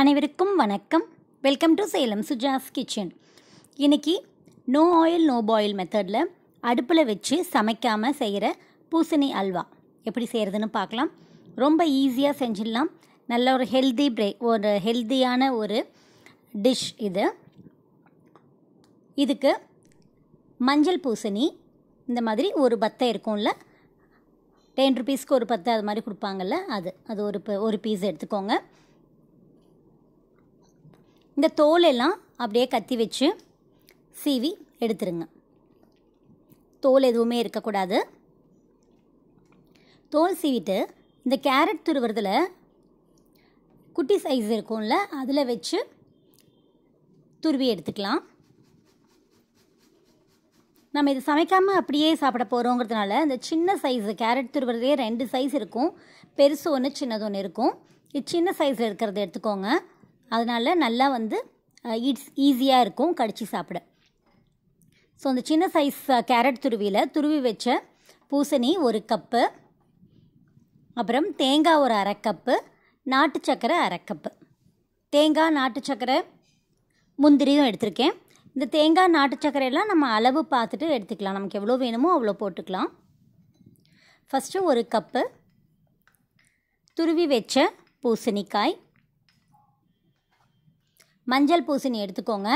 அனைவருக்கும் வணக்கம் welcome to Salem Suja's kitchen இன்றைக்கி நோ ஆயில் நோ பாயில் மெத்தடில் அடுப்பில் வச்சு சமைக்காமல் செய்கிற பூசணி அல்வா எப்படி செய்கிறதுன்னு பார்க்கலாம் ரொம்ப ஈஸியாக செஞ்சிடலாம் நல்ல ஒரு ஹெல்தி பிரே ஒரு ஹெல்தியான ஒரு டிஷ் இது இதுக்கு மஞ்சள் பூசணி இந்த மாதிரி ஒரு பத்தை இருக்கும்ல டென் ருபீஸ்க்கு ஒரு பத்து அது மாதிரி கொடுப்பாங்கல்ல அது அது ஒரு ஒரு பீஸ் எடுத்துக்கோங்க இந்த தோலெல்லாம் அப்படியே கத்தி வச்சு சீவி எடுத்துருங்க தோல் எதுவுமே இருக்கக்கூடாது தோல் சீவிட்டு இந்த கேரட் துருவுறதில் குட்டி சைஸ் இருக்கும்ல அதில் வச்சு துருவி எடுத்துக்கலாம் நம்ம இது சமைக்காமல் அப்படியே சாப்பிட போகிறோங்கிறதுனால இந்த சின்ன சைஸ் கேரட் துருவுறதே ரெண்டு சைஸ் இருக்கும் பெருசு ஒன்று சின்னது ஒன்று இருக்கும் இது சின்ன சைஸில் இருக்கிறத எடுத்துக்கோங்க அதனால் நல்லா வந்து ஈட்ஸ் ஈஸியாக இருக்கும் கடிச்சு சாப்பிட ஸோ அந்த சின்ன சைஸ் கேரட் துருவியில் துருவி வச்ச பூசணி ஒரு கப்பு அப்புறம் தேங்காய் ஒரு அரை கப்பு நாட்டு சக்கரை அரை கப்பு தேங்காய் நாட்டு சக்கரை முந்திரியும் எடுத்திருக்கேன் இந்த தேங்காய் நாட்டு சக்கரையெல்லாம் நம்ம அளவு பார்த்துட்டு எடுத்துக்கலாம் நமக்கு எவ்வளோ வேணுமோ அவ்வளோ போட்டுக்கலாம் ஃபஸ்ட்டு ஒரு கப்பு துருவி வச்ச பூசணிக்காய் மஞ்சள் பூசணி எடுத்துக்கோங்க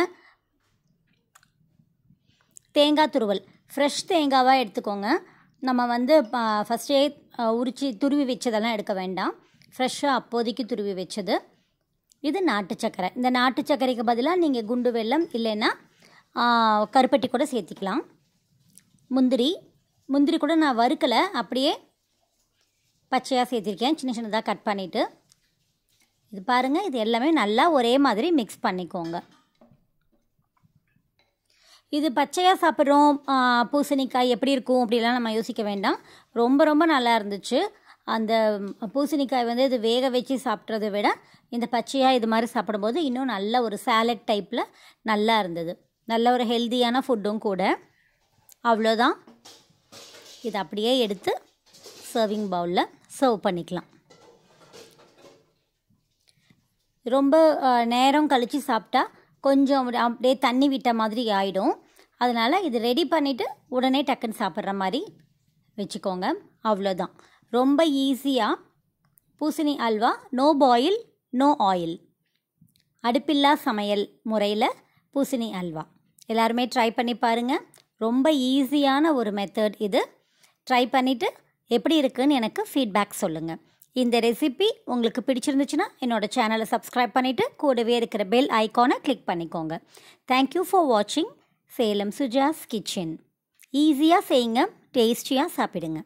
தேங்காய் துருவல் ஃப்ரெஷ் தேங்காவாக எடுத்துக்கோங்க நம்ம வந்து ஃபஸ்ட்டே உரித்து துருவி வச்சதெல்லாம் எடுக்க வேண்டாம் ஃப்ரெஷ்ஷாக அப்போதைக்கு துருவி வச்சது இது நாட்டு சர்க்கரை இந்த நாட்டு சர்க்கரைக்கு பதிலாக நீங்கள் குண்டு வெள்ளம் இல்லைன்னா கருப்பட்டி கூட சேர்த்திக்கலாம் முந்திரி முந்திரி கூட நான் வறுக்கலை அப்படியே பச்சையாக சேர்த்திருக்கேன் சின்ன சின்னதாக கட் பண்ணிவிட்டு இது பாருங்கள் இது எல்லாமே நல்லா ஒரே மாதிரி மிக்ஸ் பண்ணிக்கோங்க இது பச்சையாக சாப்பிட்றோம் பூசணிக்காய் எப்படி இருக்கும் அப்படிலாம் நம்ம யோசிக்க வேண்டாம் ரொம்ப ரொம்ப நல்லா இருந்துச்சு அந்த பூசணிக்காய் வந்து இது வேக வச்சு சாப்பிட்றதை விட இந்த பச்சையாக இது மாதிரி சாப்பிடும்போது இன்னும் நல்ல ஒரு சேலட் டைப்பில் நல்லா இருந்தது நல்ல ஒரு ஹெல்த்தியான ஃபுட்டும் கூட அவ்வளோதான் இது அப்படியே எடுத்து சர்விங் பவுலில் சர்வ் பண்ணிக்கலாம் ரொம்ப நேரம் கழித்து சாப்பிட்டா கொஞ்சம் அப்படியே தண்ணி விட்ட மாதிரி ஆகிடும் அதனால் இது ரெடி பண்ணிவிட்டு உடனே டக்குன்னு சாப்பிட்ற மாதிரி வச்சுக்கோங்க அவ்வளோதான் ரொம்ப ஈஸியாக பூசணி halwa no boil no oil அடுப்பில்லா சமையல் முறையில் பூசணி அல்வா எல்லாருமே ட்ரை பண்ணி பாருங்கள் ரொம்ப ஈஸியான ஒரு மெத்தட் இது ட்ரை பண்ணிவிட்டு எப்படி இருக்குதுன்னு எனக்கு ஃபீட்பேக் சொல்லுங்கள் இந்த ரெசிபி உங்களுக்கு பிடிச்சிருந்துச்சுன்னா என்னோடய சேனலை சப்ஸ்கிரைப் பண்ணிவிட்டு கூடவே இருக்கிற பெல் ஐக்கானை கிளிக் பண்ணிக்கோங்க தேங்க்யூ ஃபார் வாட்சிங் சேலம் சுஜாஸ் கிச்சன் ஈஸியாக செய்யுங்க டேஸ்டியாக சாப்பிடுங்க